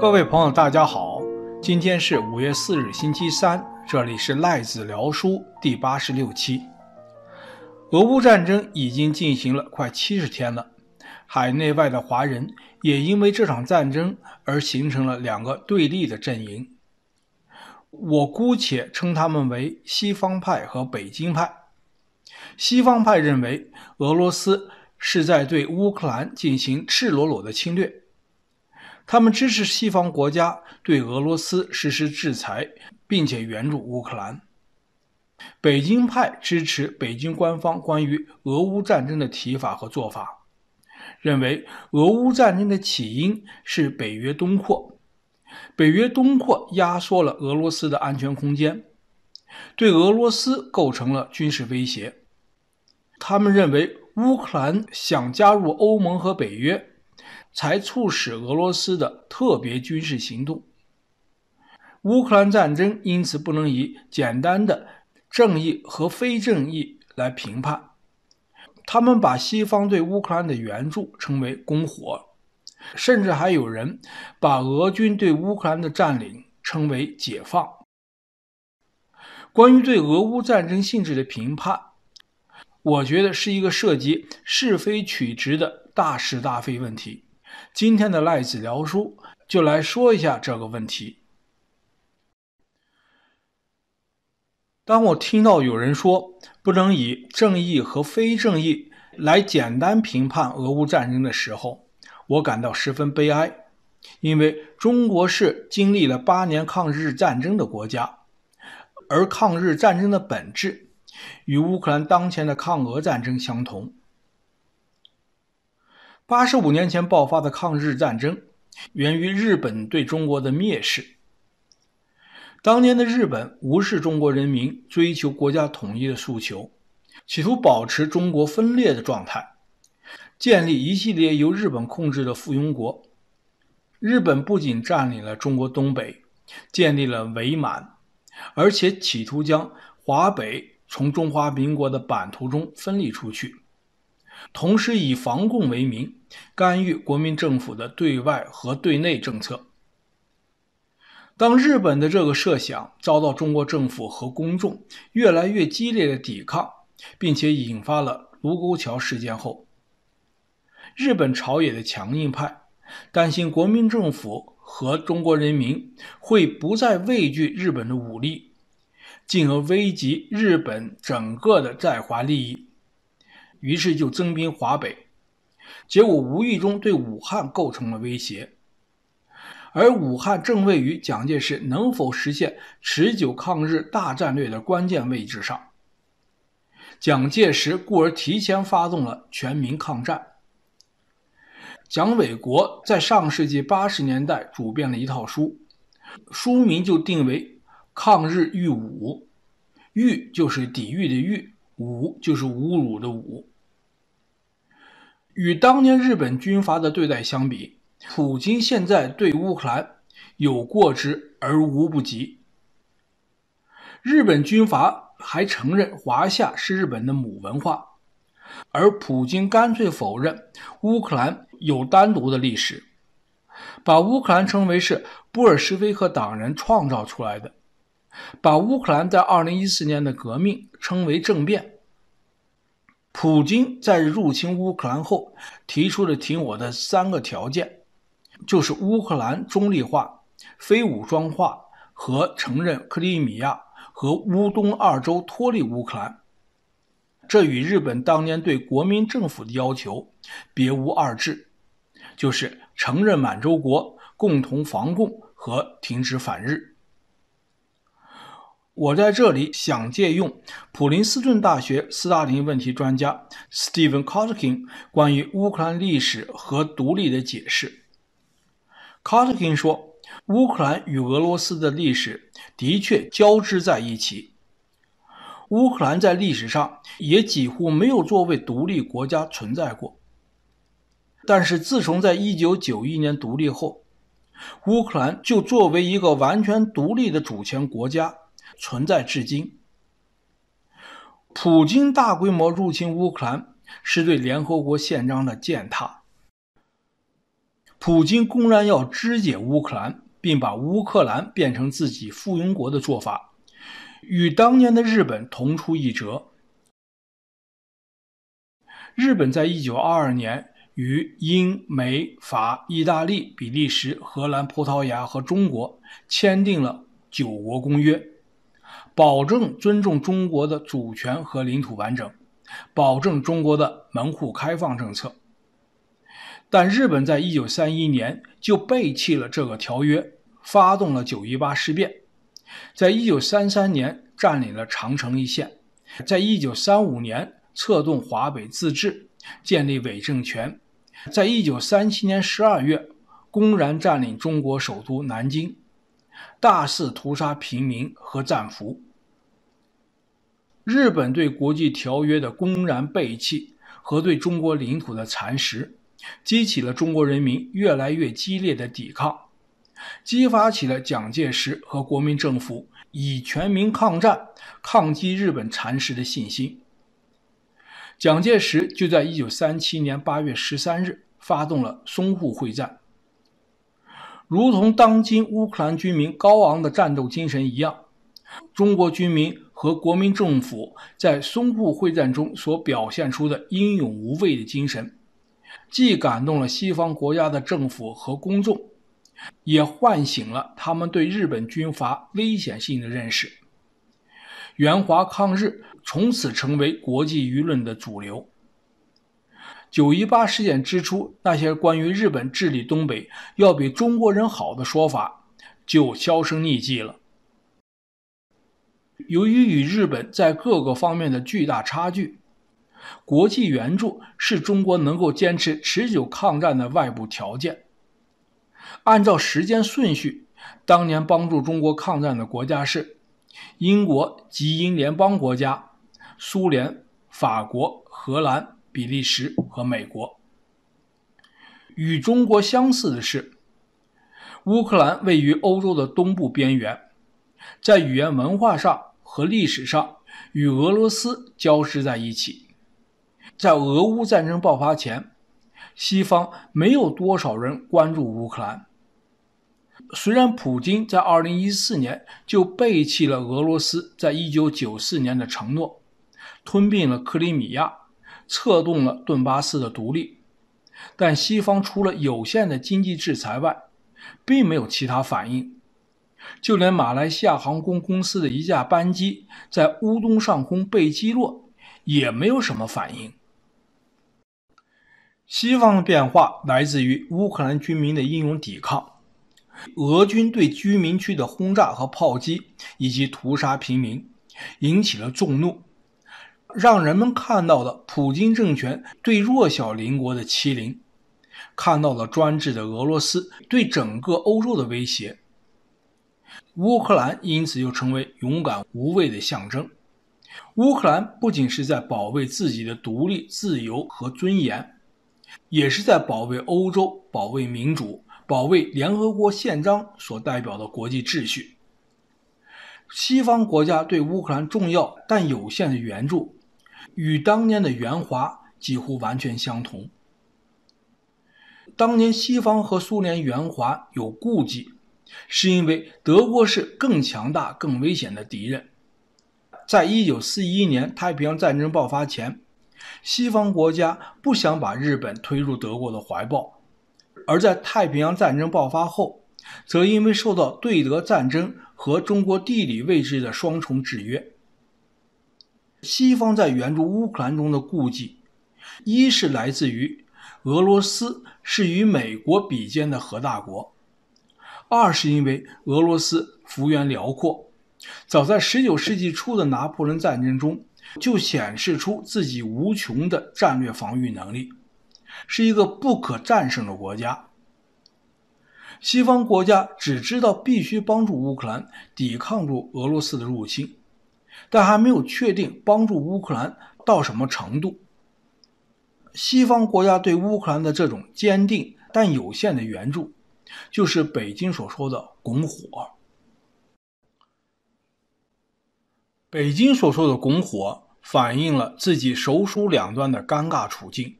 各位朋友，大家好，今天是五月四日，星期三，这里是赖子聊书第八十六期。俄乌战争已经进行了快七十天了，海内外的华人也因为这场战争而形成了两个对立的阵营，我姑且称他们为西方派和北京派。西方派认为俄罗斯是在对乌克兰进行赤裸裸的侵略。他们支持西方国家对俄罗斯实施制裁，并且援助乌克兰。北京派支持北京官方关于俄乌战争的提法和做法，认为俄乌战争的起因是北约东扩，北约东扩压缩了俄罗斯的安全空间，对俄罗斯构成了军事威胁。他们认为乌克兰想加入欧盟和北约。才促使俄罗斯的特别军事行动。乌克兰战争因此不能以简单的正义和非正义来评判。他们把西方对乌克兰的援助称为“攻火”，甚至还有人把俄军对乌克兰的占领称为“解放”。关于对俄乌战争性质的评判，我觉得是一个涉及是非曲直的大是大非问题。今天的赖子聊书就来说一下这个问题。当我听到有人说不能以正义和非正义来简单评判俄乌战争的时候，我感到十分悲哀，因为中国是经历了八年抗日战争的国家，而抗日战争的本质与乌克兰当前的抗俄战争相同。八十五年前爆发的抗日战争，源于日本对中国的蔑视。当年的日本无视中国人民追求国家统一的诉求，企图保持中国分裂的状态，建立一系列由日本控制的附庸国。日本不仅占领了中国东北，建立了伪满，而且企图将华北从中华民国的版图中分离出去。同时以防共为名，干预国民政府的对外和对内政策。当日本的这个设想遭到中国政府和公众越来越激烈的抵抗，并且引发了卢沟桥事件后，日本朝野的强硬派担心国民政府和中国人民会不再畏惧日本的武力，进而危及日本整个的在华利益。于是就增兵华北，结果无意中对武汉构成了威胁，而武汉正位于蒋介石能否实现持久抗日大战略的关键位置上。蒋介石故而提前发动了全民抗战。蒋纬国在上世纪八十年代主编了一套书，书名就定为《抗日御侮》，御就是抵御的御，侮就是侮辱的侮。与当年日本军阀的对待相比，普京现在对乌克兰有过之而无不及。日本军阀还承认华夏是日本的母文化，而普京干脆否认乌克兰有单独的历史，把乌克兰称为是布尔什维克党人创造出来的，把乌克兰在二零一四年的革命称为政变。普京在入侵乌克兰后提出了停火的三个条件，就是乌克兰中立化、非武装化和承认克里米亚和乌东二州脱离乌克兰。这与日本当年对国民政府的要求别无二致，就是承认满洲国、共同防共和停止反日。我在这里想借用普林斯顿大学斯大林问题专家 Stephen k o t k i n 关于乌克兰历史和独立的解释。k o t k i n 说，乌克兰与俄罗斯的历史的确交织在一起。乌克兰在历史上也几乎没有作为独立国家存在过。但是自从在一九九一年独立后，乌克兰就作为一个完全独立的主权国家。存在至今。普京大规模入侵乌克兰是对联合国宪章的践踏。普京公然要肢解乌克兰，并把乌克兰变成自己附庸国的做法，与当年的日本同出一辙。日本在一九二二年与英、美、法、意大利、比利时、荷兰、葡萄牙和中国签订了九国公约。保证尊重中国的主权和领土完整，保证中国的门户开放政策。但日本在一九三一年就背弃了这个条约，发动了九一八事变，在一九三三年占领了长城一线，在一九三五年策动华北自治，建立伪政权，在一九三七年十二月公然占领中国首都南京。大肆屠杀平民和战俘。日本对国际条约的公然背弃和对中国领土的蚕食，激起了中国人民越来越激烈的抵抗，激发起了蒋介石和国民政府以全民抗战抗击日本蚕食的信心。蒋介石就在1937年8月13日发动了淞沪会战。如同当今乌克兰军民高昂的战斗精神一样，中国军民和国民政府在淞沪会战中所表现出的英勇无畏的精神，既感动了西方国家的政府和公众，也唤醒了他们对日本军阀危险性的认识。援华抗日从此成为国际舆论的主流。九一八事件之初，那些关于日本治理东北要比中国人好的说法就销声匿迹了。由于与日本在各个方面的巨大差距，国际援助是中国能够坚持持久抗战的外部条件。按照时间顺序，当年帮助中国抗战的国家是英国及英联邦国家、苏联、法国、荷兰。比利时和美国与中国相似的是，乌克兰位于欧洲的东部边缘，在语言文化上和历史上与俄罗斯交织在一起。在俄乌战争爆发前，西方没有多少人关注乌克兰。虽然普京在2014年就背弃了俄罗斯在一九九四年的承诺，吞并了克里米亚。策动了顿巴斯的独立，但西方除了有限的经济制裁外，并没有其他反应。就连马来西亚航空公司的一架班机在乌东上空被击落，也没有什么反应。西方的变化来自于乌克兰军民的英勇抵抗，俄军对居民区的轰炸和炮击，以及屠杀平民，引起了众怒。让人们看到了普京政权对弱小邻国的欺凌，看到了专制的俄罗斯对整个欧洲的威胁。乌克兰因此又成为勇敢无畏的象征。乌克兰不仅是在保卫自己的独立、自由和尊严，也是在保卫欧洲、保卫民主、保卫联合国宪章所代表的国际秩序。西方国家对乌克兰重要但有限的援助。与当年的援华几乎完全相同。当年西方和苏联援华有顾忌，是因为德国是更强大、更危险的敌人。在一九四一年太平洋战争爆发前，西方国家不想把日本推入德国的怀抱；而在太平洋战争爆发后，则因为受到对德战争和中国地理位置的双重制约。西方在援助乌克兰中的顾忌，一是来自于俄罗斯是与美国比肩的核大国；二是因为俄罗斯幅员辽阔，早在19世纪初的拿破仑战争中就显示出自己无穷的战略防御能力，是一个不可战胜的国家。西方国家只知道必须帮助乌克兰抵抗住俄罗斯的入侵。但还没有确定帮助乌克兰到什么程度。西方国家对乌克兰的这种坚定但有限的援助，就是北京所说的“拱火”。北京所说的“拱火”，反映了自己首鼠两端的尴尬处境。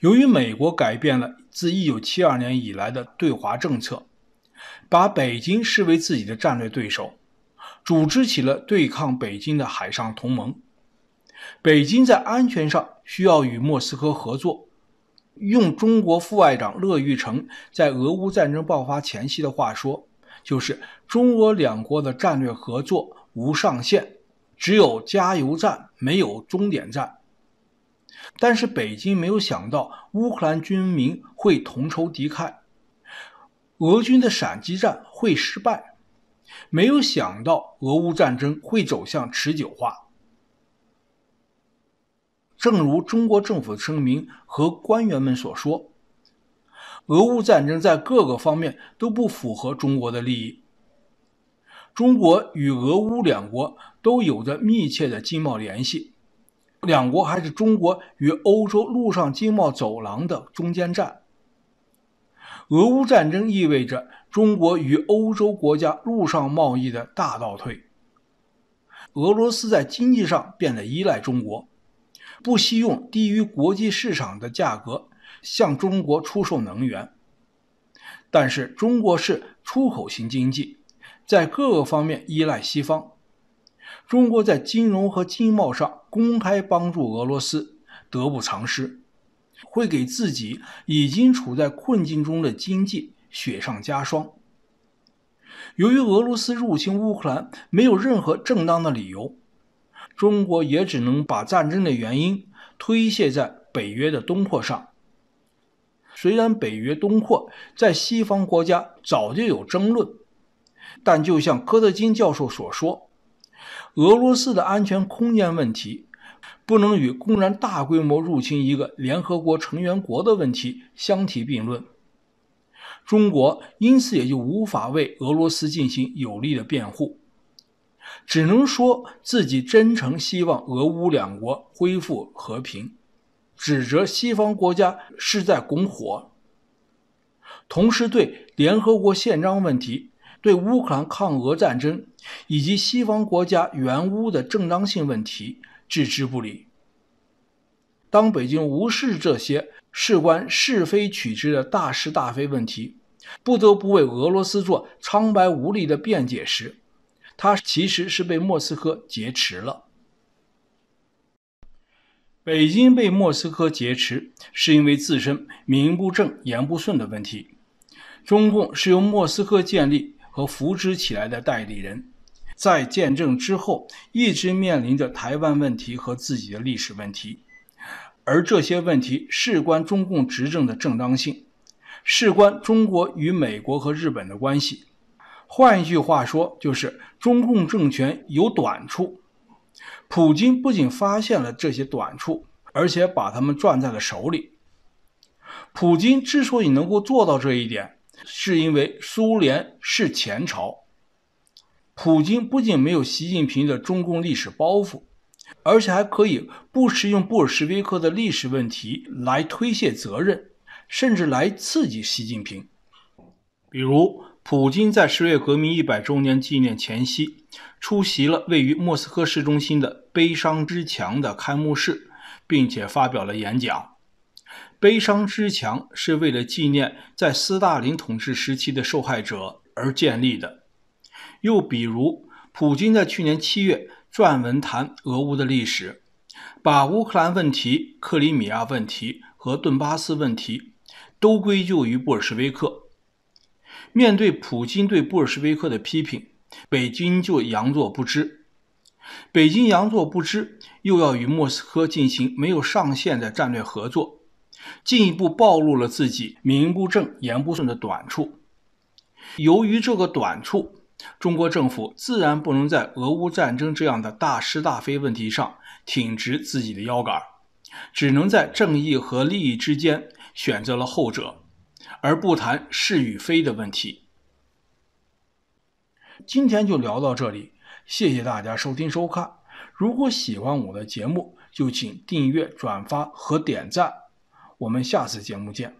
由于美国改变了自1972年以来的对华政策，把北京视为自己的战略对手。组织起了对抗北京的海上同盟。北京在安全上需要与莫斯科合作。用中国副外长乐玉成在俄乌战争爆发前夕的话说，就是中俄两国的战略合作无上限，只有加油站，没有终点站。但是北京没有想到，乌克兰军民会同仇敌忾，俄军的闪击战会失败。没有想到俄乌战争会走向持久化。正如中国政府的声明和官员们所说，俄乌战争在各个方面都不符合中国的利益。中国与俄乌两国都有着密切的经贸联系，两国还是中国与欧洲陆上经贸走廊的中间站。俄乌战争意味着中国与欧洲国家陆上贸易的大倒退。俄罗斯在经济上变得依赖中国，不惜用低于国际市场的价格向中国出售能源。但是，中国是出口型经济，在各个方面依赖西方。中国在金融和经贸上公开帮助俄罗斯，得不偿失。会给自己已经处在困境中的经济雪上加霜。由于俄罗斯入侵乌克兰没有任何正当的理由，中国也只能把战争的原因推卸在北约的东扩上。虽然北约东扩在西方国家早就有争论，但就像科特金教授所说，俄罗斯的安全空间问题。不能与公然大规模入侵一个联合国成员国的问题相提并论，中国因此也就无法为俄罗斯进行有力的辩护，只能说自己真诚希望俄乌两国恢复和平，指责西方国家是在拱火，同时对联合国宪章问题、对乌克兰抗俄战争以及西方国家援乌的正当性问题。置之不理。当北京无视这些事关是非曲直的大是大非问题，不得不为俄罗斯做苍白无力的辩解时，他其实是被莫斯科劫持了。北京被莫斯科劫持，是因为自身名不正言不顺的问题。中共是由莫斯科建立和扶植起来的代理人。在见证之后，一直面临着台湾问题和自己的历史问题，而这些问题事关中共执政的正当性，事关中国与美国和日本的关系。换一句话说，就是中共政权有短处。普京不仅发现了这些短处，而且把他们攥在了手里。普京之所以能够做到这一点，是因为苏联是前朝。普京不仅没有习近平的中共历史包袱，而且还可以不使用布尔什维克的历史问题来推卸责任，甚至来刺激习近平。比如，普京在十月革命一百周年纪念前夕，出席了位于莫斯科市中心的“悲伤之墙”的开幕式，并且发表了演讲。悲伤之墙是为了纪念在斯大林统治时期的受害者而建立的。又比如，普京在去年七月撰文谈俄乌的历史，把乌克兰问题、克里米亚问题和顿巴斯问题都归咎于布尔什维克。面对普京对布尔什维克的批评，北京就佯作不知。北京佯作不知，又要与莫斯科进行没有上限的战略合作，进一步暴露了自己名不正言不顺的短处。由于这个短处，中国政府自然不能在俄乌战争这样的大是大非问题上挺直自己的腰杆，只能在正义和利益之间选择了后者，而不谈是与非的问题。今天就聊到这里，谢谢大家收听收看。如果喜欢我的节目，就请订阅、转发和点赞。我们下次节目见。